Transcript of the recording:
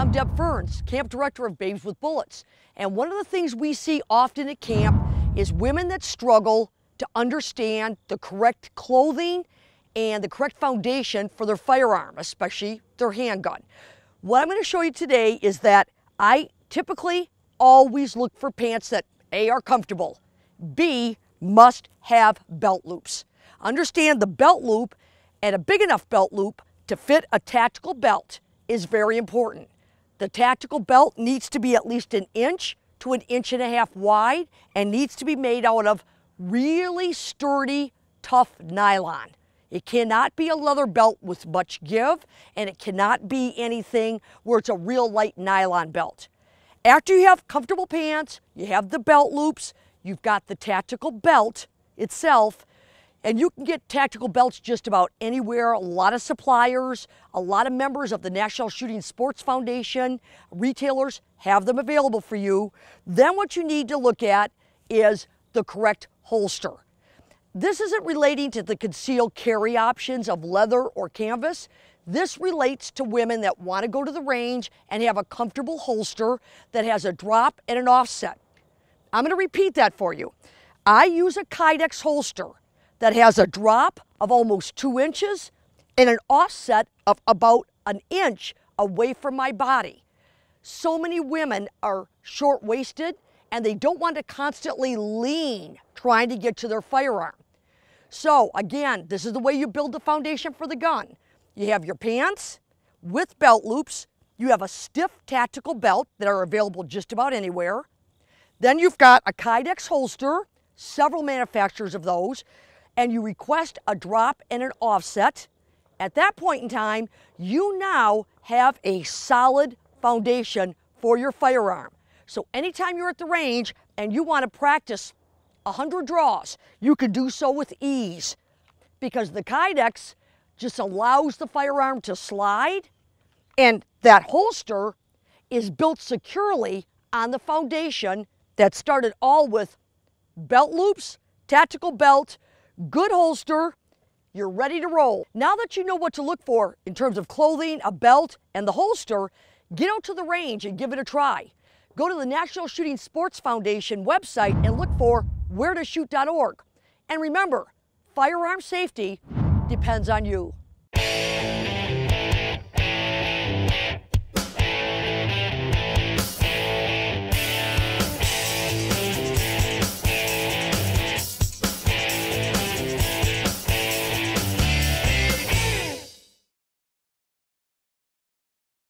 I'm Deb Ferns, camp director of Babes with Bullets. And one of the things we see often at camp is women that struggle to understand the correct clothing and the correct foundation for their firearm, especially their handgun. What I'm gonna show you today is that I typically always look for pants that A, are comfortable, B, must have belt loops. Understand the belt loop and a big enough belt loop to fit a tactical belt is very important. The tactical belt needs to be at least an inch to an inch and a half wide and needs to be made out of really sturdy, tough nylon. It cannot be a leather belt with much give, and it cannot be anything where it's a real light nylon belt. After you have comfortable pants, you have the belt loops, you've got the tactical belt itself, and you can get tactical belts just about anywhere. A lot of suppliers, a lot of members of the National Shooting Sports Foundation, retailers have them available for you. Then what you need to look at is the correct holster. This isn't relating to the concealed carry options of leather or canvas. This relates to women that want to go to the range and have a comfortable holster that has a drop and an offset. I'm going to repeat that for you. I use a Kydex holster that has a drop of almost two inches and an offset of about an inch away from my body. So many women are short waisted and they don't want to constantly lean trying to get to their firearm. So again, this is the way you build the foundation for the gun. You have your pants with belt loops. You have a stiff tactical belt that are available just about anywhere. Then you've got a Kydex holster, several manufacturers of those and you request a drop and an offset, at that point in time, you now have a solid foundation for your firearm. So anytime you're at the range and you want to practice 100 draws, you can do so with ease because the Kydex just allows the firearm to slide and that holster is built securely on the foundation that started all with belt loops, tactical belt, good holster, you're ready to roll. Now that you know what to look for in terms of clothing, a belt, and the holster, get out to the range and give it a try. Go to the National Shooting Sports Foundation website and look for wheretoshoot.org. And remember, firearm safety depends on you.